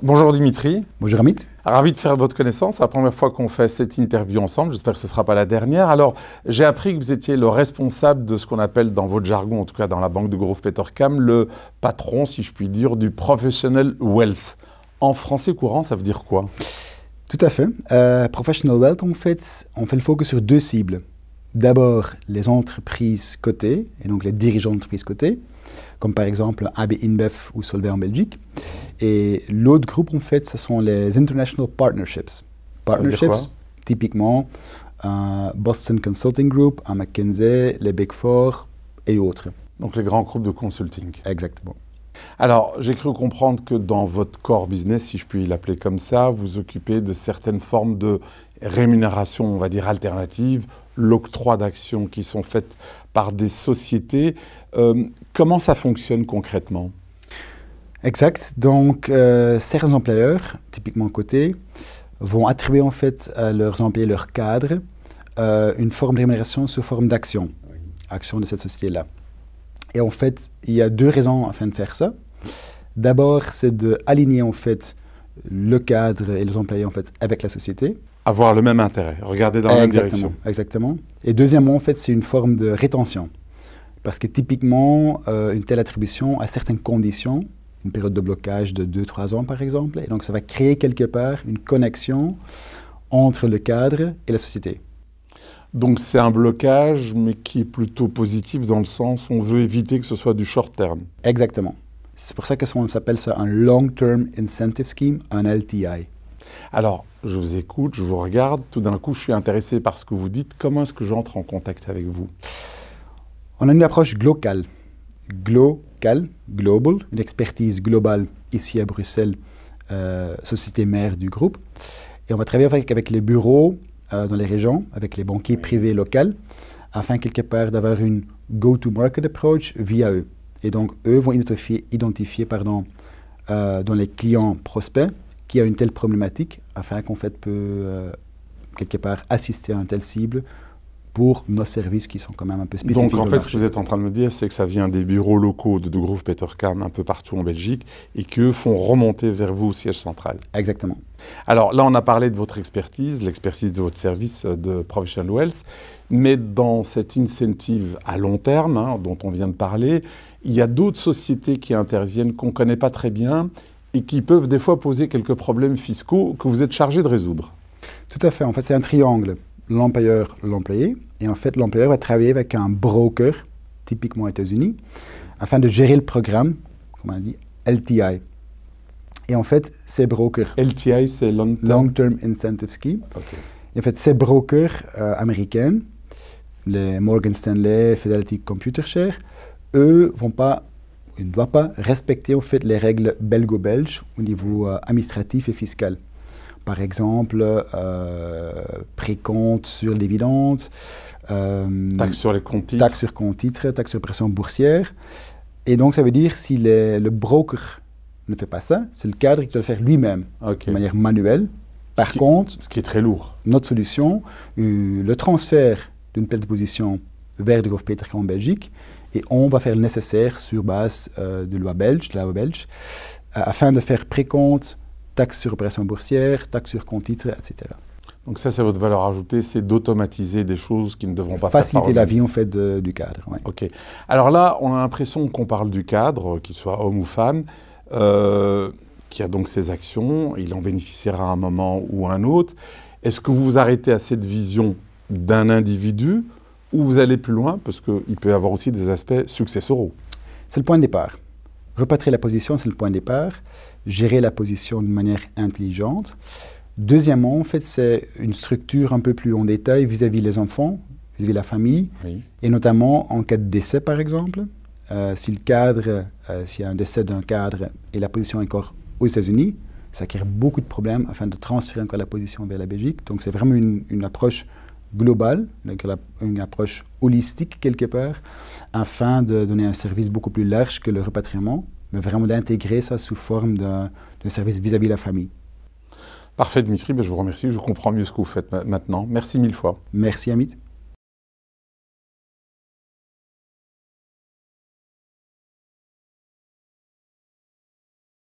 Bonjour Dimitri. Bonjour Amit. Ravi de faire votre connaissance. C'est la première fois qu'on fait cette interview ensemble. J'espère que ce ne sera pas la dernière. Alors, j'ai appris que vous étiez le responsable de ce qu'on appelle dans votre jargon, en tout cas dans la banque de Peter Petercam, le patron, si je puis dire, du professional wealth. En français courant, ça veut dire quoi Tout à fait. Euh, professional wealth, en fait, on fait le focus sur deux cibles d'abord les entreprises cotées, et donc les dirigeants d'entreprises cotées, comme par exemple AB InBev ou Solvay en Belgique. Et l'autre groupe, en fait, ce sont les International Partnerships. Partnerships, typiquement euh, Boston Consulting Group, McKinsey, les Big Four et autres. Donc les grands groupes de consulting. Exactement. Alors, j'ai cru comprendre que dans votre core business, si je puis l'appeler comme ça, vous occupez de certaines formes de rémunération, on va dire, alternative l'octroi d'actions qui sont faites par des sociétés. Euh, comment ça fonctionne concrètement Exact. Donc, euh, certains employeurs, typiquement cotés, vont attribuer en fait à leurs employés, leurs cadres, euh, une forme de rémunération sous forme d'action, action de cette société-là. Et en fait, il y a deux raisons afin de faire ça. D'abord, c'est d'aligner en fait le cadre et les employés en fait avec la société. Avoir le même intérêt, regarder dans la même direction. Exactement. Et deuxièmement, en fait, c'est une forme de rétention. Parce que typiquement, euh, une telle attribution a certaines conditions, une période de blocage de 2-3 ans par exemple, et donc ça va créer quelque part une connexion entre le cadre et la société. Donc c'est un blocage, mais qui est plutôt positif dans le sens on veut éviter que ce soit du short terme. Exactement. C'est pour ça qu'on s'appelle ça un Long Term Incentive Scheme, un LTI. Alors, je vous écoute, je vous regarde, tout d'un coup, je suis intéressé par ce que vous dites. Comment est-ce que j'entre en contact avec vous On a une approche globale. Global, global, une expertise globale ici à Bruxelles, euh, société mère du groupe. Et on va travailler avec, avec les bureaux euh, dans les régions, avec les banquiers privés locaux, afin quelque part d'avoir une go-to-market approach via eux. Et donc, eux vont identifier, euh, dans les clients prospects qui a une telle problématique afin qu'on fait peut, euh, quelque part, assister à une telle cible pour nos services qui sont quand même un peu spécifiques. Donc en fait, ce que vous êtes en train de me dire, c'est que ça vient des bureaux locaux de De Groove Petercam un peu partout en Belgique et qu'eux font remonter vers vous au siège central. Exactement. Alors là, on a parlé de votre expertise, l'expertise de votre service euh, de Professional Wealth, mais dans cette incentive à long terme hein, dont on vient de parler, il y a d'autres sociétés qui interviennent qu'on ne connaît pas très bien et qui peuvent des fois poser quelques problèmes fiscaux que vous êtes chargé de résoudre. Tout à fait. En fait, c'est un triangle l'employeur, l'employé. Et en fait, l'employeur va travailler avec un broker, typiquement aux États-Unis, afin de gérer le programme, comme on dit, LTI. Et en fait, ces brokers. LTI, c'est Long Term, Incentive Scheme. en fait, ces brokers euh, américains, les Morgan Stanley, Fidelity Computer Share, eux vont pas, ils ne doivent pas respecter en fait les règles belgo-belges au niveau euh, administratif et fiscal par exemple, euh, précompte sur les dividendes, euh, taxe sur les comptes titres, taxe sur compte taxe sur pression boursière. Et donc, ça veut dire si le broker ne fait pas ça, c'est le cadre qui doit le faire lui-même, de manière manuelle. Par contre, ce qui est très lourd. Notre solution, euh, le transfert d'une telle position vers le groupe Peter en Belgique, et on va faire le nécessaire sur base de loi belge, de la loi belge, afin de faire précompte Taxe sur pression boursière, taxe sur compte titres, etc. Donc ça, c'est votre valeur ajoutée, c'est d'automatiser des choses qui ne devront pas faciliter la vie en fait du cadre. Ok. Alors là, on a l'impression qu'on parle du cadre, qu'il soit homme ou femme, euh, qui a donc ses actions, il en bénéficiera à un moment ou à un autre. Est-ce que vous vous arrêtez à cette vision d'un individu ou vous allez plus loin parce qu'il peut avoir aussi des aspects successoraux C'est le point de départ. Repatrier la position, c'est le point de départ. Gérer la position de manière intelligente. Deuxièmement, en fait, c'est une structure un peu plus en détail vis-à-vis des les enfants, vis-à-vis de la famille, et notamment en cas de décès, par exemple. Euh, si le cadre, euh, s'il y a un décès d'un cadre et la position est encore aux États-Unis, ça crée beaucoup de problèmes afin de transférer encore la position vers la Belgique. Donc, c'est vraiment une approche globale, une approche holistique quelque part, afin de donner un service beaucoup plus large que le repatriement, mais vraiment d'intégrer ça sous forme d'un service vis-à-vis de la famille. Parfait Dimitri, ben, je vous remercie, je comprends mieux ce que vous faites maintenant. Merci mille fois. Merci Amit.